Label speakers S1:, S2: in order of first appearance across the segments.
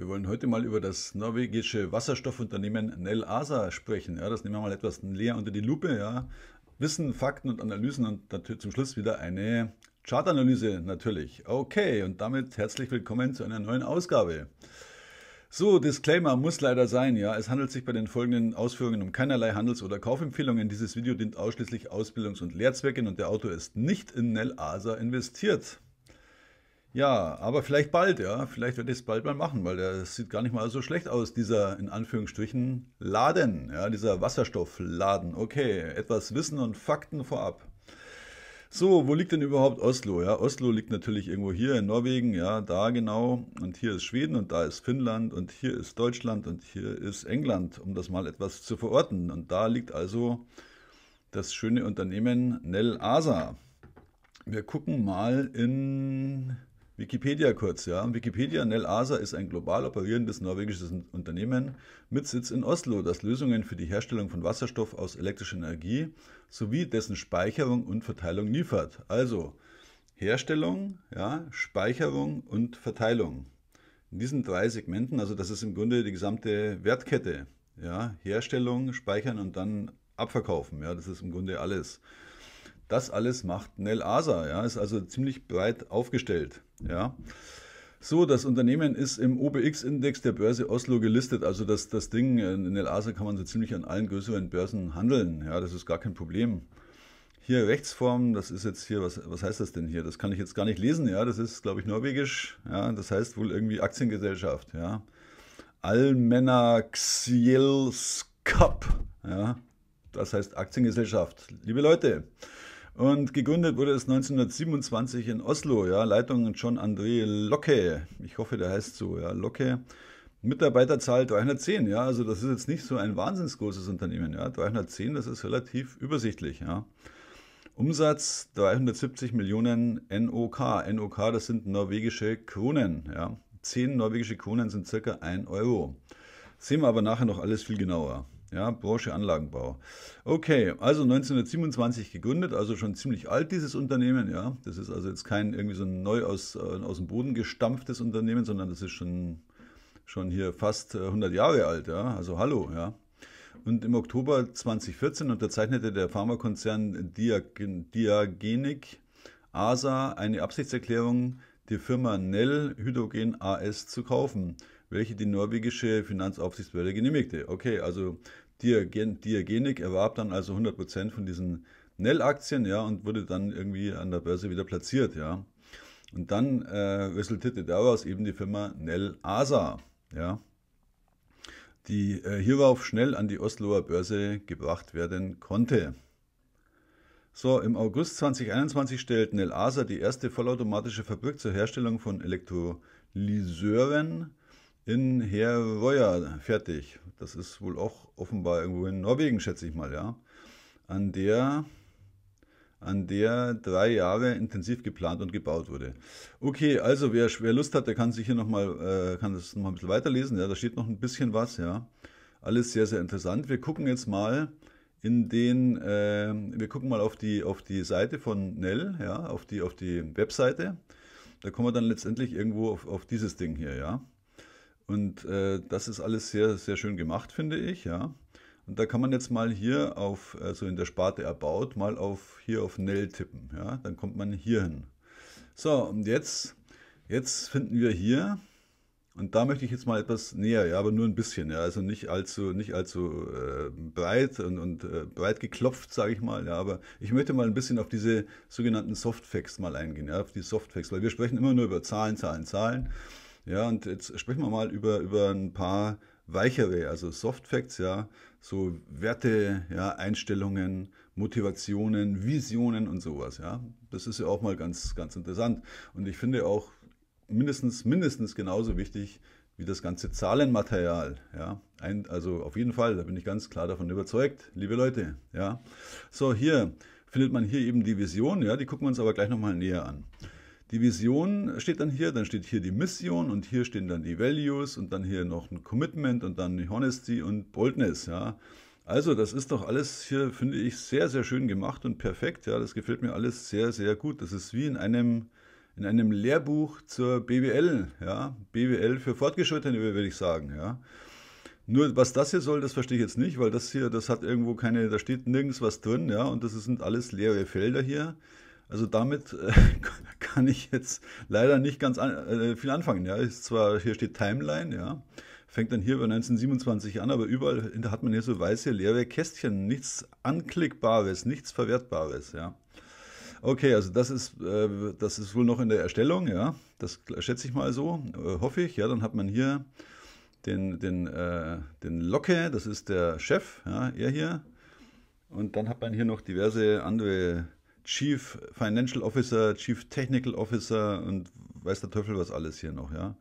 S1: Wir wollen heute mal über das norwegische Wasserstoffunternehmen Nel ASA sprechen. Ja, das nehmen wir mal etwas näher unter die Lupe. Ja. Wissen, Fakten und Analysen und natürlich zum Schluss wieder eine Chartanalyse natürlich. Okay, und damit herzlich willkommen zu einer neuen Ausgabe. So, Disclaimer muss leider sein, ja. Es handelt sich bei den folgenden Ausführungen um keinerlei Handels- oder Kaufempfehlungen. Dieses Video dient ausschließlich Ausbildungs- und Lehrzwecken und der Autor ist nicht in Nel ASA investiert. Ja, aber vielleicht bald, ja. Vielleicht werde ich es bald mal machen, weil das sieht gar nicht mal so schlecht aus, dieser in Anführungsstrichen Laden, ja, dieser Wasserstoffladen. Okay, etwas Wissen und Fakten vorab. So, wo liegt denn überhaupt Oslo? Ja, Oslo liegt natürlich irgendwo hier in Norwegen, ja, da genau. Und hier ist Schweden und da ist Finnland und hier ist Deutschland und hier ist England, um das mal etwas zu verorten. Und da liegt also das schöne Unternehmen Nell Asa. Wir gucken mal in Wikipedia kurz, ja. Wikipedia Nel ASA ist ein global operierendes norwegisches Unternehmen mit Sitz in Oslo, das Lösungen für die Herstellung von Wasserstoff aus elektrischer Energie sowie dessen Speicherung und Verteilung liefert. Also Herstellung, ja, Speicherung und Verteilung. In diesen drei Segmenten, also das ist im Grunde die gesamte Wertkette, ja, Herstellung, Speichern und dann Abverkaufen, ja, das ist im Grunde alles. Das alles macht Nel ASA, ja, ist also ziemlich breit aufgestellt. Ja. So, das Unternehmen ist im OBX-Index der Börse Oslo gelistet. Also das, das Ding äh, in El Asa kann man so ziemlich an allen größeren Börsen handeln. Ja, das ist gar kein Problem. Hier Rechtsform, das ist jetzt hier, was, was heißt das denn hier? Das kann ich jetzt gar nicht lesen, ja. Das ist, glaube ich, norwegisch. Ja, das heißt wohl irgendwie Aktiengesellschaft, ja. Almenaxielskap, ja. Das heißt Aktiengesellschaft. Liebe Leute, und gegründet wurde es 1927 in Oslo, ja, Leitung John André Locke. Ich hoffe, der heißt so, ja, Locke. Mitarbeiterzahl 310, ja, also das ist jetzt nicht so ein wahnsinnsgroßes Unternehmen, ja. 310, das ist relativ übersichtlich, ja. Umsatz 370 Millionen NOK. NOK, das sind norwegische Kronen, ja. 10 norwegische Kronen sind circa 1 Euro. sehen wir aber nachher noch alles viel genauer. Ja, Porsche Anlagenbau. Okay, also 1927 gegründet, also schon ziemlich alt dieses Unternehmen. Ja, das ist also jetzt kein irgendwie so ein neu aus, äh, aus dem Boden gestampftes Unternehmen, sondern das ist schon, schon hier fast 100 äh, Jahre alt. Ja, also hallo. Ja. Und im Oktober 2014 unterzeichnete der Pharmakonzern Diagen, Diagenik ASA eine Absichtserklärung, die Firma Nell Hydrogen AS zu kaufen welche die norwegische Finanzaufsichtsbehörde genehmigte. Okay, also Diogen, Diogenik erwarb dann also 100% von diesen Nell-Aktien, ja, und wurde dann irgendwie an der Börse wieder platziert, ja. Und dann äh, resultierte daraus eben die Firma Nell ASA, ja, die äh, hierauf schnell an die Osloer Börse gebracht werden konnte. So, im August 2021 stellt Nell ASA die erste vollautomatische Fabrik zur Herstellung von Elektrolyseuren in Herøya fertig. Das ist wohl auch offenbar irgendwo in Norwegen, schätze ich mal, ja. An der, an der drei Jahre intensiv geplant und gebaut wurde. Okay, also wer, wer Lust hat, der kann sich hier nochmal, äh, kann das nochmal ein bisschen weiterlesen. Ja, da steht noch ein bisschen was, ja. Alles sehr, sehr interessant. Wir gucken jetzt mal in den, äh, wir gucken mal auf die, auf die Seite von Nell, ja, auf die, auf die Webseite. Da kommen wir dann letztendlich irgendwo auf, auf dieses Ding hier, ja. Und äh, das ist alles sehr, sehr schön gemacht, finde ich, ja. Und da kann man jetzt mal hier auf, also in der Sparte erbaut, mal auf hier auf Nell tippen. Ja, dann kommt man hier hin. So, und jetzt, jetzt finden wir hier, und da möchte ich jetzt mal etwas näher, ja, aber nur ein bisschen, ja, also nicht allzu, nicht allzu äh, breit und, und äh, breit geklopft, sage ich mal, ja, aber ich möchte mal ein bisschen auf diese sogenannten Softfacts mal eingehen, ja, auf die Softfacts, weil wir sprechen immer nur über Zahlen, Zahlen, Zahlen ja, und jetzt sprechen wir mal über, über ein paar weichere, also Soft Facts, ja, so Werte, ja, Einstellungen, Motivationen, Visionen und sowas, ja. Das ist ja auch mal ganz, ganz interessant. Und ich finde auch mindestens, mindestens genauso wichtig wie das ganze Zahlenmaterial, ja. Ein, also auf jeden Fall, da bin ich ganz klar davon überzeugt, liebe Leute, ja. So, hier findet man hier eben die Vision, ja, die gucken wir uns aber gleich nochmal näher an. Die Vision steht dann hier, dann steht hier die Mission und hier stehen dann die Values und dann hier noch ein Commitment und dann die Honesty und Boldness, ja. Also, das ist doch alles hier, finde ich, sehr, sehr schön gemacht und perfekt. Ja, das gefällt mir alles sehr, sehr gut. Das ist wie in einem, in einem Lehrbuch zur BWL. Ja, BWL für Fortgeschrittene, würde ich sagen. Ja. Nur, was das hier soll, das verstehe ich jetzt nicht, weil das hier, das hat irgendwo keine, da steht nirgends was drin. Ja, und das sind alles leere Felder hier. Also, damit äh, kann ich jetzt leider nicht ganz an, äh, viel anfangen. Ja, ist zwar hier steht Timeline, ja, fängt dann hier über 1927 an, aber überall hat man hier so weiße leere Kästchen, nichts anklickbares, nichts verwertbares, ja. Okay, also das ist, äh, das ist wohl noch in der Erstellung, ja. Das schätze ich mal so, äh, hoffe ich. Ja, dann hat man hier den, den, äh, den Locke, das ist der Chef, ja, er hier. Und dann hat man hier noch diverse andere Chief Financial Officer, Chief Technical Officer und weiß der Teufel was alles hier noch, ja.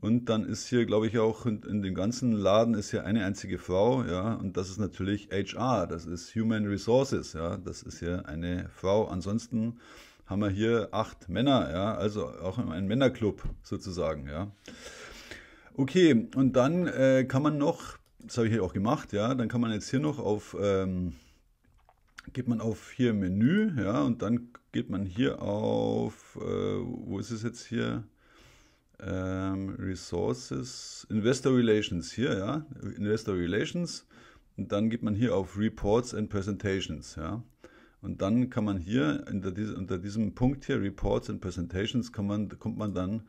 S1: Und dann ist hier, glaube ich, auch in, in, dem ganzen Laden ist hier eine einzige Frau, ja, und das ist natürlich HR, das ist Human Resources, ja, das ist hier eine Frau. Ansonsten haben wir hier acht Männer, ja, also auch ein Männerclub sozusagen, ja. Okay, und dann äh, kann man noch, das habe ich hier auch gemacht, ja, dann kann man jetzt hier noch auf ähm, geht man auf hier Menü, ja, und dann geht man hier auf, äh, wo ist es jetzt hier? Ähm, Resources, Investor Relations hier, ja, Investor Relations. Und dann geht man hier auf Reports and Presentations, ja. Und dann kann man hier unter, diese, unter diesem Punkt hier, Reports and Presentations, man, kommt man dann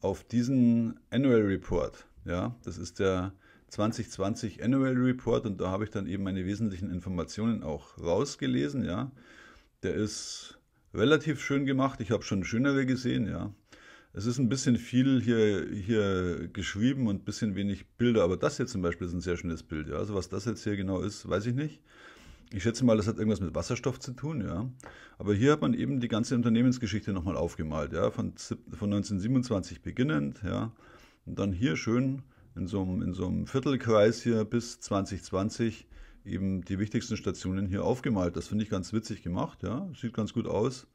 S1: auf diesen Annual Report, ja. Das ist der 2020 Annual Report und da habe ich dann eben meine wesentlichen Informationen auch rausgelesen, ja. Der ist relativ schön gemacht. Ich habe schon schönere gesehen, ja. Es ist ein bisschen viel hier, hier geschrieben und ein bisschen wenig Bilder, aber das hier zum Beispiel ist ein sehr schönes Bild, ja. Also was das jetzt hier genau ist, weiß ich nicht. Ich schätze mal, das hat irgendwas mit Wasserstoff zu tun, ja. Aber hier hat man eben die ganze Unternehmensgeschichte nochmal aufgemalt, ja. Von, von 1927 beginnend, ja. Und dann hier schön in so einem, in so einem Viertelkreis hier bis 2020 eben die wichtigsten Stationen hier aufgemalt. Das finde ich ganz witzig gemacht, ja. Sieht ganz gut aus.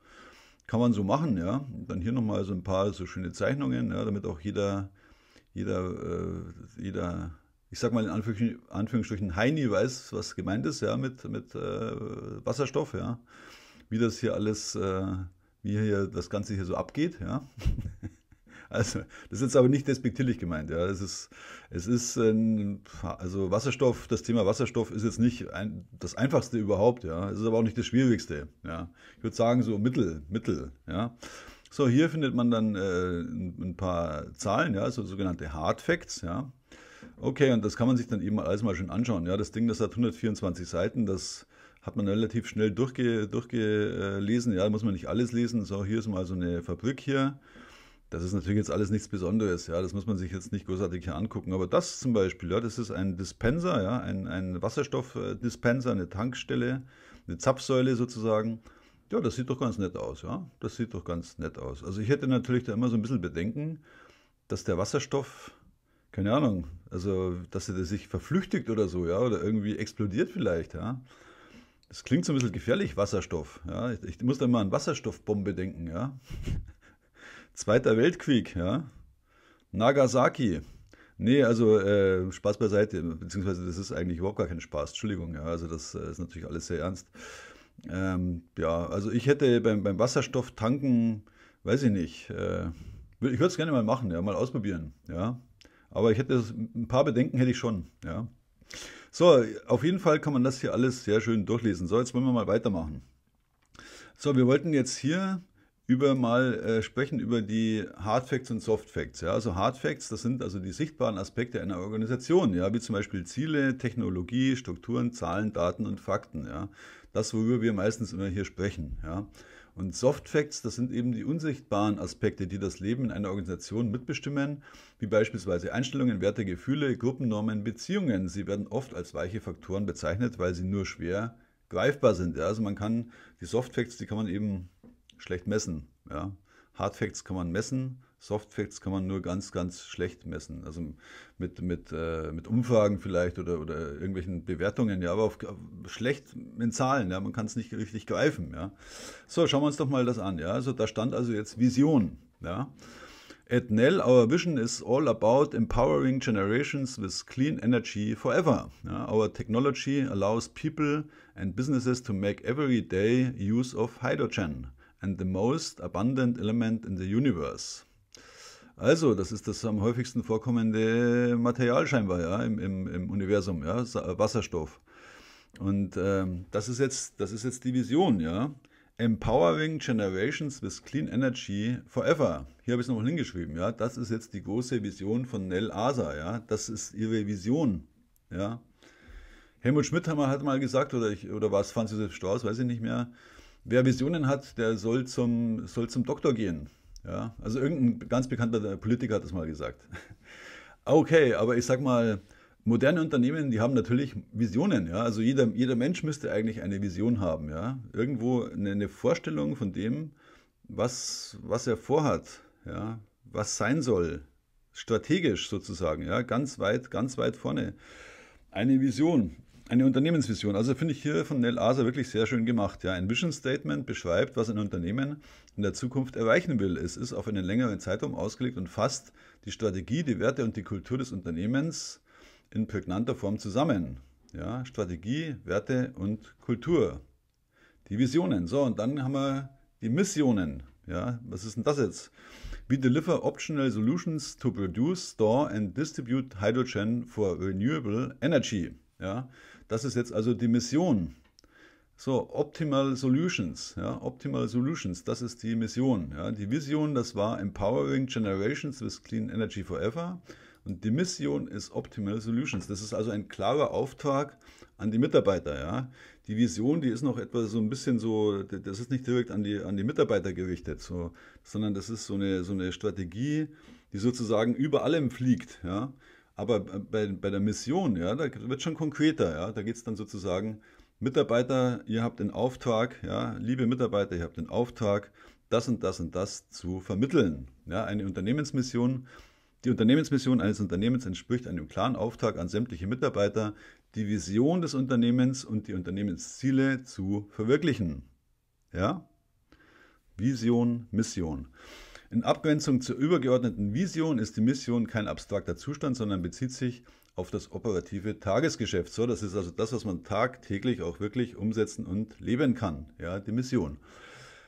S1: Kann man so machen, ja. dann hier nochmal so ein paar so schöne Zeichnungen, ja, damit auch jeder, jeder, äh, jeder, ich sag mal in Anführungsstrichen, Anführungsstrichen Heini weiß, was gemeint ist, ja, mit, mit äh, Wasserstoff, ja. Wie das hier alles, äh, wie hier das Ganze hier so abgeht, ja. Also, das ist jetzt aber nicht despektierlich gemeint. Ja. Es ist, es ist ein, ähm, also Wasserstoff, das Thema Wasserstoff ist jetzt nicht ein, das einfachste überhaupt, ja. Es ist aber auch nicht das schwierigste, ja. Ich würde sagen, so Mittel, Mittel, ja. So, hier findet man dann äh, ein paar Zahlen, ja, so sogenannte Hard Facts, ja. Okay, und das kann man sich dann eben alles mal schön anschauen. Ja, das Ding, das hat 124 Seiten, das hat man relativ schnell durchge, durchgelesen. Ja, muss man nicht alles lesen. So, hier ist mal so eine Fabrik hier. Das ist natürlich jetzt alles nichts Besonderes, ja, das muss man sich jetzt nicht großartig hier angucken. Aber das zum Beispiel, ja, das ist ein Dispenser, ja, ein, ein Wasserstoffdispenser, eine Tankstelle, eine Zapfsäule sozusagen. Ja, das sieht doch ganz nett aus, ja. Das sieht doch ganz nett aus. Also ich hätte natürlich da immer so ein bisschen Bedenken, dass der Wasserstoff, keine Ahnung, also dass er sich verflüchtigt oder so, ja, oder irgendwie explodiert vielleicht, ja. Das klingt so ein bisschen gefährlich, Wasserstoff. Ja. Ich, ich muss da immer an Wasserstoffbombe denken, ja. Zweiter Weltkrieg, ja. Nagasaki. Nee, also äh, Spaß beiseite, beziehungsweise das ist eigentlich überhaupt gar kein Spaß, Entschuldigung, ja, also das äh, ist natürlich alles sehr ernst. Ähm, ja, also ich hätte beim, beim Wasserstoff tanken, weiß ich nicht, äh, ich würde es gerne mal machen, ja, mal ausprobieren, ja. Aber ich hätte ein paar Bedenken hätte ich schon, ja. So, auf jeden Fall kann man das hier alles sehr schön durchlesen. So, jetzt wollen wir mal weitermachen. So, wir wollten jetzt hier über mal äh, sprechen über die Hard Facts und Soft Facts. Ja? Also Hard Facts, das sind also die sichtbaren Aspekte einer Organisation, ja? wie zum Beispiel Ziele, Technologie, Strukturen, Zahlen, Daten und Fakten. Ja? Das, worüber wir meistens immer hier sprechen. Ja? Und Soft Facts, das sind eben die unsichtbaren Aspekte, die das Leben in einer Organisation mitbestimmen, wie beispielsweise Einstellungen, Werte, Gefühle, Gruppennormen, Beziehungen. Sie werden oft als weiche Faktoren bezeichnet, weil sie nur schwer greifbar sind. Ja? Also man kann die Soft Facts, die kann man eben schlecht messen. Ja. Facts kann man messen, Soft Facts kann man nur ganz, ganz schlecht messen. Also mit, mit, äh, mit Umfragen vielleicht oder, oder irgendwelchen Bewertungen, ja, aber auf, schlecht in Zahlen, ja, man kann es nicht richtig greifen, ja. So, schauen wir uns doch mal das an, ja. Also da stand also jetzt Vision, ja. At Nell, our vision is all about empowering generations with clean energy forever. Yeah, our technology allows people and businesses to make everyday use of hydrogen and the most abundant element in the universe. Also, das ist das am häufigsten vorkommende Material scheinbar ja, im, im, im Universum, ja, äh, Wasserstoff. Und ähm, das, ist jetzt, das ist jetzt die Vision, ja. Empowering Generations with Clean Energy Forever. Hier habe ich es nochmal hingeschrieben, ja. Das ist jetzt die große Vision von Nell Asa, ja. Das ist ihre Vision, ja. Helmut Schmidt hat mal gesagt, oder, ich, oder war es Franz Josef Strauß, weiß ich nicht mehr, Wer Visionen hat, der soll zum, soll zum Doktor gehen. Ja, also irgendein ganz bekannter Politiker hat das mal gesagt. Okay, aber ich sag mal, moderne Unternehmen, die haben natürlich Visionen. Ja? Also jeder, jeder Mensch müsste eigentlich eine Vision haben. Ja? Irgendwo eine, eine Vorstellung von dem, was, was er vorhat, ja? was sein soll. Strategisch sozusagen, ja? ganz weit, ganz weit vorne. Eine Vision eine Unternehmensvision. Also finde ich hier von Nell Asa wirklich sehr schön gemacht. Ja, ein Vision Statement beschreibt, was ein Unternehmen in der Zukunft erreichen will. Es ist auf einen längeren Zeitraum ausgelegt und fasst die Strategie, die Werte und die Kultur des Unternehmens in prägnanter Form zusammen. Ja, Strategie, Werte und Kultur. Die Visionen. So, und dann haben wir die Missionen. Ja, was ist denn das jetzt? We deliver optional solutions to produce, store and distribute hydrogen for renewable energy. Ja, das ist jetzt also die Mission. So, Optimal Solutions, ja, Optimal Solutions, das ist die Mission. Ja. Die Vision, das war Empowering Generations with Clean Energy Forever. Und die Mission ist Optimal Solutions. Das ist also ein klarer Auftrag an die Mitarbeiter. Ja. Die Vision, die ist noch etwas so ein bisschen so, das ist nicht direkt an die, an die Mitarbeiter gerichtet, so, sondern das ist so eine, so eine Strategie, die sozusagen über allem fliegt. Ja. Aber bei, bei der Mission, ja, da wird schon konkreter, ja. Da geht es dann sozusagen, Mitarbeiter, ihr habt den Auftrag, ja, liebe Mitarbeiter, ihr habt den Auftrag, das und das und das zu vermitteln. Ja, eine Unternehmensmission. Die Unternehmensmission eines Unternehmens entspricht einem klaren Auftrag an sämtliche Mitarbeiter, die Vision des Unternehmens und die Unternehmensziele zu verwirklichen. Ja? Vision, Mission. In Abgrenzung zur übergeordneten Vision ist die Mission kein abstrakter Zustand, sondern bezieht sich auf das operative Tagesgeschäft. So, das ist also das, was man tagtäglich auch wirklich umsetzen und leben kann. Ja, die Mission.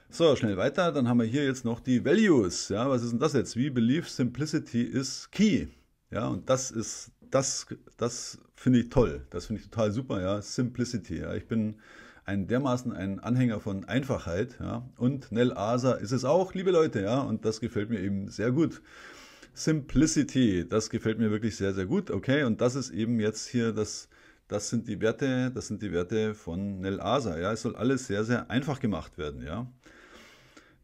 S1: So, schnell weiter. Dann haben wir hier jetzt noch die Values. Ja, was ist denn das jetzt? We believe Simplicity is Key. Ja, und das ist, das, das finde ich toll. Das finde ich total super. Ja, Simplicity. Ja, ich bin ein dermaßen ein Anhänger von Einfachheit. Ja? Und Nel Asa ist es auch, liebe Leute, ja, und das gefällt mir eben sehr gut. Simplicity, das gefällt mir wirklich sehr, sehr gut. Okay, und das ist eben jetzt hier das, das sind die Werte, das sind die Werte von Nel Asa. Ja, es soll alles sehr, sehr einfach gemacht werden. Ja,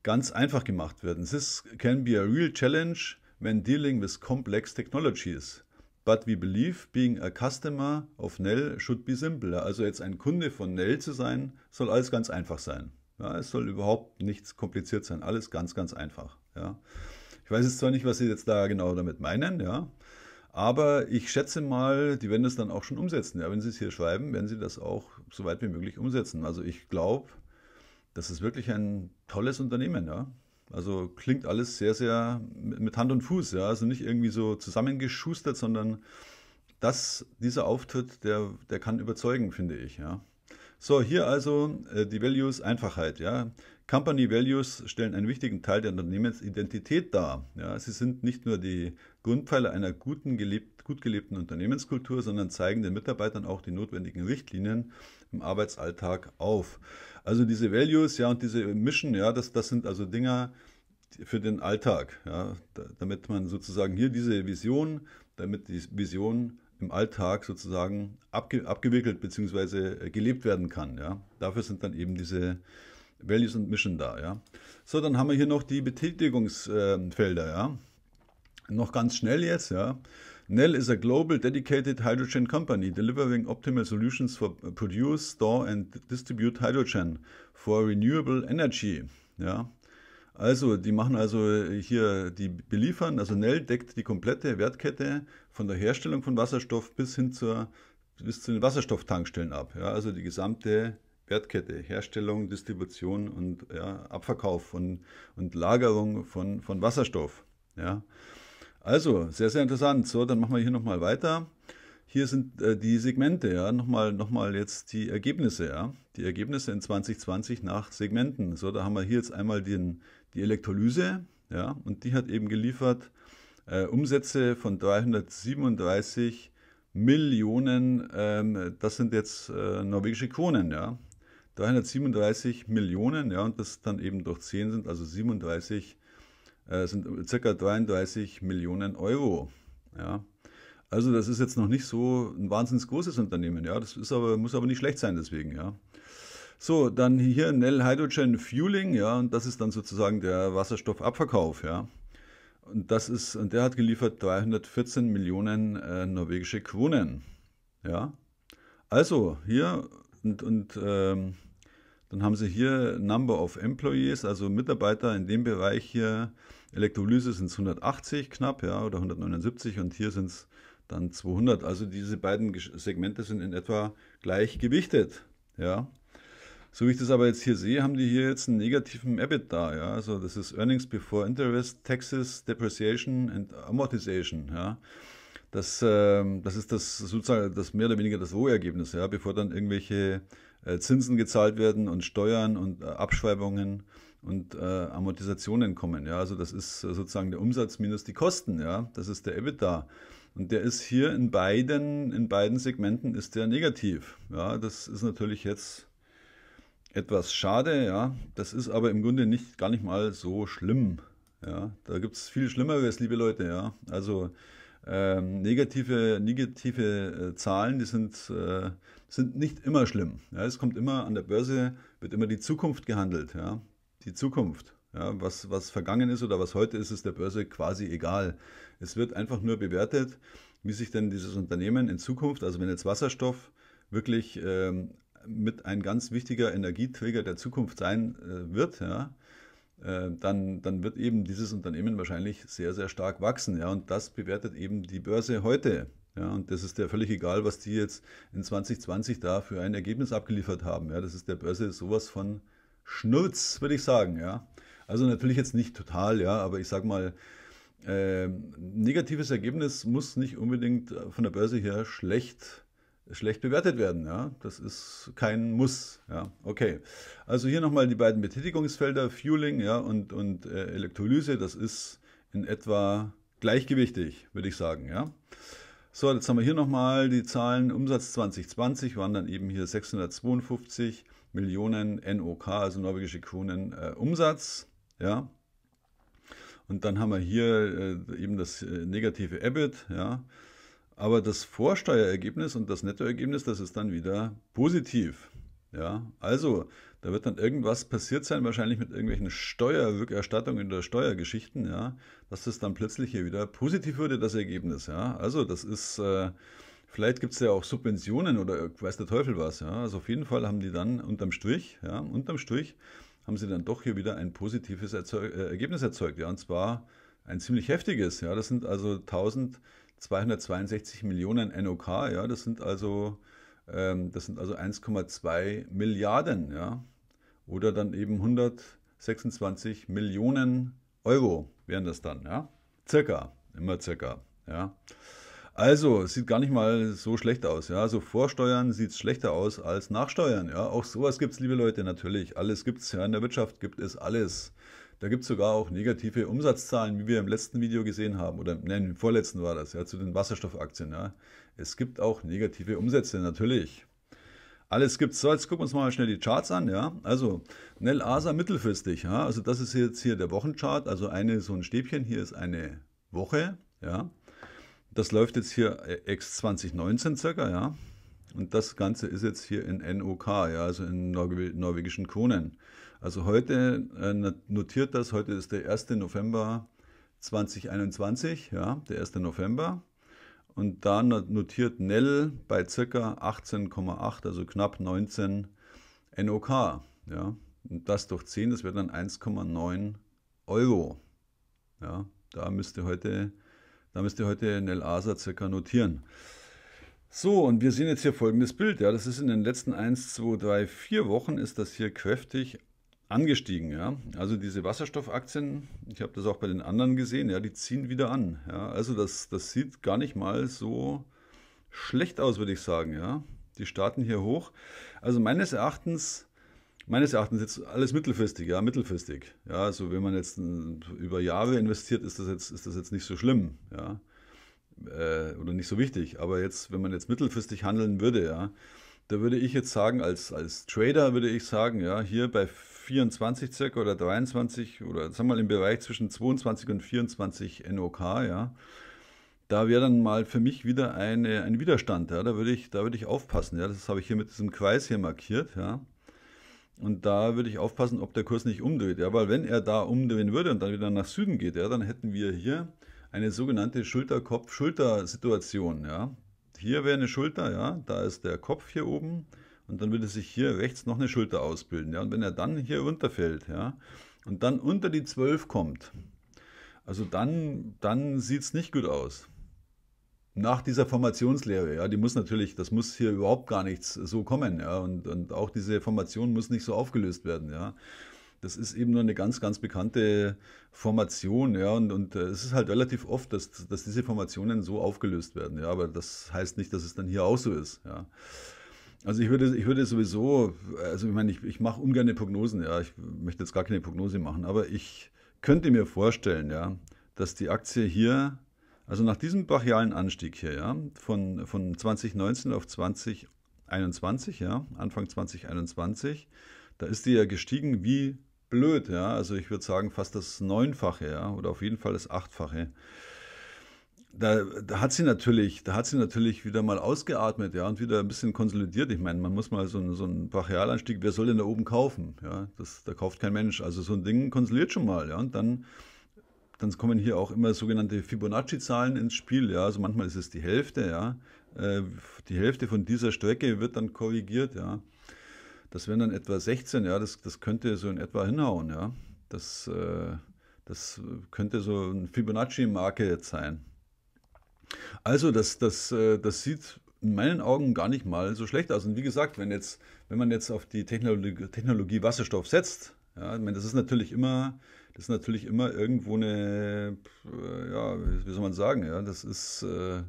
S1: ganz einfach gemacht werden. This can be a real challenge when dealing with complex technologies. But we believe being a customer of Nell should be simple. Also jetzt ein Kunde von Nell zu sein, soll alles ganz einfach sein. Ja, es soll überhaupt nichts kompliziert sein. Alles ganz, ganz einfach. Ja. Ich weiß jetzt zwar nicht, was Sie jetzt da genau damit meinen, ja, aber ich schätze mal, die werden das dann auch schon umsetzen. Ja, wenn Sie es hier schreiben, werden Sie das auch so weit wie möglich umsetzen. Also ich glaube, das ist wirklich ein tolles Unternehmen, ja. Also klingt alles sehr, sehr mit Hand und Fuß, ja. Also nicht irgendwie so zusammengeschustert, sondern das, dieser Auftritt, der, der kann überzeugen, finde ich, ja. So, hier also äh, die Values Einfachheit, ja. Company Values stellen einen wichtigen Teil der Unternehmensidentität dar. Ja. Sie sind nicht nur die Grundpfeiler einer guten, gelebt, gut gelebten Unternehmenskultur, sondern zeigen den Mitarbeitern auch die notwendigen Richtlinien im Arbeitsalltag auf. Also diese Values, ja, und diese Mission, ja, das, das sind also Dinger für den Alltag, ja, damit man sozusagen hier diese Vision, damit die Vision im Alltag sozusagen abge abgewickelt bzw. Äh, gelebt werden kann, ja. Dafür sind dann eben diese Values und Mission da, ja. So, dann haben wir hier noch die Betätigungsfelder, ja. Noch ganz schnell jetzt, ja. Nell is a global dedicated hydrogen company delivering optimal solutions for uh, produce, store and distribute hydrogen for renewable energy. Ja. Also, die machen also äh, hier, die beliefern, also Nell deckt die komplette Wertkette von der Herstellung von Wasserstoff bis hin zur, bis zu den Wasserstofftankstellen ab. Ja, also die gesamte Wertkette, Herstellung, Distribution und ja, Abverkauf von, und Lagerung von, von Wasserstoff. Ja. Also, sehr, sehr interessant. So, dann machen wir hier nochmal weiter. Hier sind äh, die Segmente, ja, nochmal, nochmal jetzt die Ergebnisse, ja. Die Ergebnisse in 2020 nach Segmenten. So, da haben wir hier jetzt einmal den, die Elektrolyse, ja, und die hat eben geliefert äh, Umsätze von 337 Millionen, ähm, das sind jetzt äh, norwegische Kronen, ja. 337 Millionen, ja, und das dann eben durch 10 sind, also 37 Millionen äh, sind ca. 33 Millionen Euro. Ja. Also das ist jetzt noch nicht so ein wahnsinnig großes Unternehmen, ja. Das ist aber, muss aber nicht schlecht sein deswegen, ja. So, dann hier Nell Hydrogen Fueling, ja, und das ist dann sozusagen der Wasserstoffabverkauf, ja. Und das ist, und der hat geliefert 314 Millionen äh, norwegische Kronen. Ja. Also hier und, und ähm, dann haben sie hier Number of Employees, also Mitarbeiter in dem Bereich hier. Elektrolyse sind es 180 knapp, ja, oder 179 und hier sind es dann 200. Also diese beiden Segmente sind in etwa gleich gewichtet, ja. So wie ich das aber jetzt hier sehe, haben die hier jetzt einen negativen EBIT da, ja. Also das ist Earnings before Interest, Taxes, Depreciation and Amortization, ja. Das, ähm, das ist das sozusagen das mehr oder weniger das Rohergebnis, ja, bevor dann irgendwelche äh, Zinsen gezahlt werden und Steuern und äh, Abschreibungen und äh, Amortisationen kommen. Ja, also das ist äh, sozusagen der Umsatz minus die Kosten. Ja, das ist der EBITDA. Und der ist hier in beiden, in beiden Segmenten ist der negativ. Ja, das ist natürlich jetzt etwas schade. Ja, das ist aber im Grunde nicht, gar nicht mal so schlimm. Ja, da gibt es viel Schlimmeres, liebe Leute. Ja, also ähm, negative, negative äh, Zahlen, die sind, äh, sind nicht immer schlimm. Ja, es kommt immer an der Börse, wird immer die Zukunft gehandelt. Ja? Die Zukunft. Ja? Was, was vergangen ist oder was heute ist, ist der Börse quasi egal. Es wird einfach nur bewertet, wie sich denn dieses Unternehmen in Zukunft, also wenn jetzt Wasserstoff wirklich ähm, mit ein ganz wichtiger Energieträger der Zukunft sein äh, wird, ja, äh, dann, dann wird eben dieses Unternehmen wahrscheinlich sehr, sehr stark wachsen. Ja? Und das bewertet eben die Börse heute. Ja? Und das ist ja völlig egal, was die jetzt in 2020 da für ein Ergebnis abgeliefert haben. Ja? Das ist der Börse sowas von Schnurz, würde ich sagen. Ja? Also natürlich jetzt nicht total, ja, aber ich sage mal, äh, negatives Ergebnis muss nicht unbedingt von der Börse her schlecht sein schlecht bewertet werden. Ja? Das ist kein Muss. Ja? Okay. Also hier nochmal die beiden Betätigungsfelder, Fueling ja, und, und äh, Elektrolyse. Das ist in etwa gleichgewichtig, würde ich sagen. Ja? So, jetzt haben wir hier nochmal die Zahlen. Umsatz 2020 waren dann eben hier 652 Millionen NOK, also norwegische Kronen äh, Umsatz. Ja? Und dann haben wir hier äh, eben das äh, negative EBIT. Ja? Aber das Vorsteuerergebnis und das Nettoergebnis, das ist dann wieder positiv. Ja, also da wird dann irgendwas passiert sein, wahrscheinlich mit irgendwelchen Steuerrückerstattungen oder Steuergeschichten, ja, dass das dann plötzlich hier wieder positiv würde, das Ergebnis, ja. Also das ist, äh, vielleicht gibt es ja auch Subventionen oder weiß der Teufel was, ja. Also auf jeden Fall haben die dann unterm Strich, ja, unterm Strich haben sie dann doch hier wieder ein positives Erzeug, äh, Ergebnis erzeugt, ja, und zwar ein ziemlich heftiges, ja. Das sind also 1000 262 Millionen NOK, ja, das sind also, ähm, also 1,2 Milliarden, ja, oder dann eben 126 Millionen Euro wären das dann, ja, circa, immer circa, ja. Also, sieht gar nicht mal so schlecht aus, ja, so also Vorsteuern sieht schlechter aus als Nachsteuern, ja, auch sowas gibt es, liebe Leute, natürlich, alles gibt's, ja, in der Wirtschaft gibt es alles, da gibt es sogar auch negative Umsatzzahlen, wie wir im letzten Video gesehen haben, oder nein, im vorletzten war das, ja, zu den Wasserstoffaktien. Ja. Es gibt auch negative Umsätze, natürlich. Alles gibt es. So, jetzt gucken wir uns mal schnell die Charts an. Ja, also Nell Asa mittelfristig. Ja, also das ist jetzt hier der Wochenchart. Also eine so ein Stäbchen hier ist eine Woche. Ja, das läuft jetzt hier äh, ex 2019 circa. Ja, und das Ganze ist jetzt hier in NOK. Ja, also in norwegischen Kronen. Also heute äh, notiert das, heute ist der 1. November 2021, ja, der 1. November. Und da notiert Nell bei ca. 18,8, also knapp 19 NOK. Ja. Und das durch 10, das wäre dann 1,9 Euro. Ja, da müsste heute, da müsste heute Nell Asa ca. notieren. So, und wir sehen jetzt hier folgendes Bild. Ja, das ist in den letzten 1, 2, 3, 4 Wochen ist das hier kräftig angestiegen. Ja? Also diese Wasserstoffaktien, ich habe das auch bei den anderen gesehen, ja, die ziehen wieder an. Ja? Also das, das sieht gar nicht mal so schlecht aus, würde ich sagen. Ja? Die starten hier hoch. Also meines Erachtens, meines Erachtens jetzt alles mittelfristig, ja, mittelfristig. Ja, also wenn man jetzt äh, über Jahre investiert, ist das jetzt, ist das jetzt nicht so schlimm, ja. Äh, oder nicht so wichtig. Aber jetzt, wenn man jetzt mittelfristig handeln würde, ja, da würde ich jetzt sagen, als, als Trader würde ich sagen, ja, hier bei 24 circa oder 23 oder sagen wir mal im Bereich zwischen 22 und 24 NOK, ja. Da wäre dann mal für mich wieder eine, ein Widerstand, ja. Da würde ich, da ich aufpassen, ja. Das habe ich hier mit diesem Kreis hier markiert, ja. Und da würde ich aufpassen, ob der Kurs nicht umdreht, ja. Weil wenn er da umdrehen würde und dann wieder nach Süden geht, ja, dann hätten wir hier eine sogenannte Schulterkopf-Schulter-Situation, ja. Hier wäre eine Schulter, ja. Da ist der Kopf hier oben und dann würde sich hier rechts noch eine Schulter ausbilden. Ja? Und wenn er dann hier runterfällt ja, und dann unter die 12 kommt, also dann, dann sieht es nicht gut aus. Nach dieser Formationslehre, ja, die muss natürlich, das muss hier überhaupt gar nichts so kommen, ja, und, und auch diese Formation muss nicht so aufgelöst werden, ja. Das ist eben nur eine ganz, ganz bekannte Formation, ja, und, und äh, es ist halt relativ oft, dass, dass diese Formationen so aufgelöst werden, ja, aber das heißt nicht, dass es dann hier auch so ist, ja. Also ich würde, ich würde sowieso, also ich meine, ich, ich mache ungern Prognosen, ja, ich möchte jetzt gar keine Prognose machen, aber ich könnte mir vorstellen, ja, dass die Aktie hier, also nach diesem brachialen Anstieg hier, ja, von, von 2019 auf 2021, ja, Anfang 2021, da ist die ja gestiegen wie blöd, ja, also ich würde sagen fast das Neunfache, ja, oder auf jeden Fall das Achtfache da, da, hat sie natürlich, da hat sie natürlich wieder mal ausgeatmet, ja, und wieder ein bisschen konsolidiert. Ich meine, man muss mal so, einen, so einen Brachialanstieg, wer soll denn da oben kaufen? Ja, das, da kauft kein Mensch. Also so ein Ding konsolidiert schon mal, ja, und dann, dann kommen hier auch immer sogenannte Fibonacci-Zahlen ins Spiel, ja, also manchmal ist es die Hälfte, ja, äh, die Hälfte von dieser Strecke wird dann korrigiert, ja. Das wären dann etwa 16, ja, das, das könnte so in etwa hinhauen, ja. Das, äh, das könnte so eine Fibonacci-Marke jetzt sein. Also das, das, äh, das sieht in meinen Augen gar nicht mal so schlecht aus. Und wie gesagt, wenn, jetzt, wenn man jetzt auf die Technologie, Technologie Wasserstoff setzt, ja, ich meine, das ist natürlich immer, das ist natürlich immer irgendwo eine, äh, ja, wie soll man sagen, ja, das ist, äh,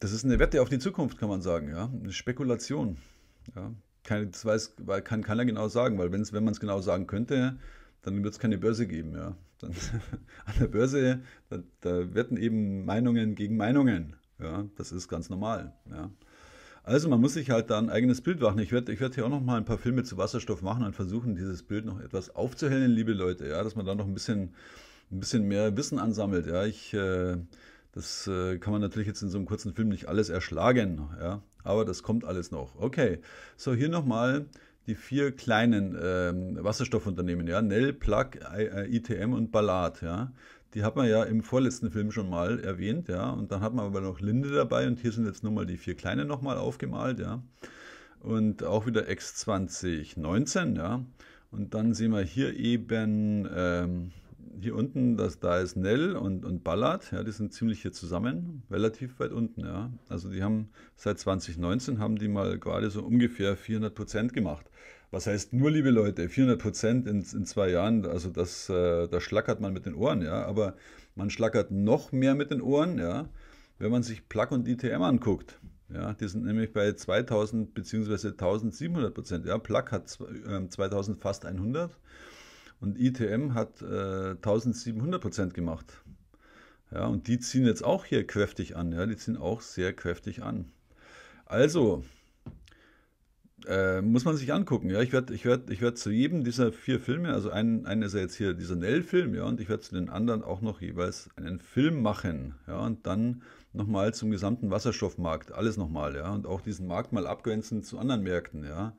S1: das ist eine Wette auf die Zukunft, kann man sagen, ja, eine Spekulation. Ja. das weiß, kann keiner genau sagen, weil wenn man es genau sagen könnte, dann wird es keine Börse geben, ja dann an der Börse, da, da, werden eben Meinungen gegen Meinungen. Ja, das ist ganz normal. Ja. Also man muss sich halt da ein eigenes Bild machen. Ich werde ich werd hier auch noch mal ein paar Filme zu Wasserstoff machen und versuchen, dieses Bild noch etwas aufzuhellen, liebe Leute, ja, dass man da noch ein bisschen, ein bisschen mehr Wissen ansammelt. Ja, ich, äh, das äh, kann man natürlich jetzt in so einem kurzen Film nicht alles erschlagen, ja, aber das kommt alles noch. Okay, so hier nochmal die vier kleinen ähm, Wasserstoffunternehmen, ja, Nell, Plug, ITM äh, und Ballard, ja. Die hat man ja im vorletzten Film schon mal erwähnt, ja. Und dann hat man aber noch Linde dabei und hier sind jetzt nun mal die vier kleinen nochmal aufgemalt, ja. Und auch wieder X2019, ja. Und dann sehen wir hier eben ähm, hier unten, das, da ist Nell und, und Ballard, ja, die sind ziemlich hier zusammen, relativ weit unten. Ja. Also die haben seit 2019 haben die mal gerade so ungefähr 400 Prozent gemacht. Was heißt nur, liebe Leute, 400 Prozent in, in zwei Jahren, also das, äh, da schlackert man mit den Ohren, ja, aber man schlackert noch mehr mit den Ohren, ja, wenn man sich Plug und ITM e anguckt. Ja, die sind nämlich bei 2000 bzw. 1700 Prozent. Ja, Plug hat äh, 2000 fast 100 und ITM hat äh, 1700 Prozent gemacht. Ja, und die ziehen jetzt auch hier kräftig an. Ja, die ziehen auch sehr kräftig an. Also, äh, muss man sich angucken. Ja, ich werde ich werd, ich werd zu jedem dieser vier Filme, also ein, einen ist ja jetzt hier dieser Nell-Film, ja, und ich werde zu den anderen auch noch jeweils einen Film machen, ja, und dann nochmal zum gesamten Wasserstoffmarkt, alles nochmal, ja, und auch diesen Markt mal abgrenzen zu anderen Märkten, ja.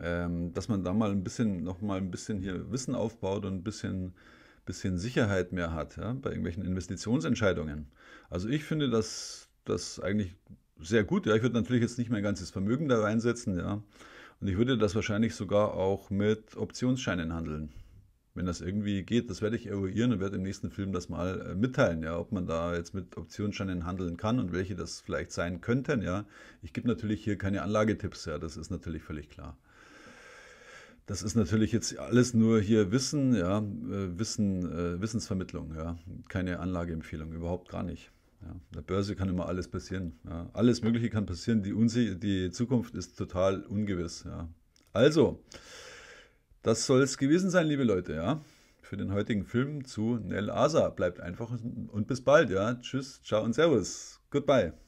S1: Ähm, dass man da mal ein bisschen, noch mal ein bisschen hier Wissen aufbaut und ein bisschen, bisschen Sicherheit mehr hat ja, bei irgendwelchen Investitionsentscheidungen. Also ich finde das, das eigentlich sehr gut. Ja, ich würde natürlich jetzt nicht mein ganzes Vermögen da reinsetzen, ja. Und ich würde das wahrscheinlich sogar auch mit Optionsscheinen handeln. Wenn das irgendwie geht, das werde ich eruieren und werde im nächsten Film das mal äh, mitteilen, ja, ob man da jetzt mit Optionsscheinen handeln kann und welche das vielleicht sein könnten, ja. Ich gebe natürlich hier keine Anlagetipps, ja, das ist natürlich völlig klar. Das ist natürlich jetzt alles nur hier Wissen, ja, äh, Wissen, äh, Wissensvermittlung, ja. Keine Anlageempfehlung, überhaupt gar nicht. Ja. Der Börse kann immer alles passieren. Ja. Alles Mögliche kann passieren. Die, die Zukunft ist total ungewiss. Ja. Also, das soll es gewesen sein, liebe Leute, ja. Für den heutigen Film zu Nel Asa. Bleibt einfach und bis bald, ja. Tschüss, ciao und Servus. Goodbye.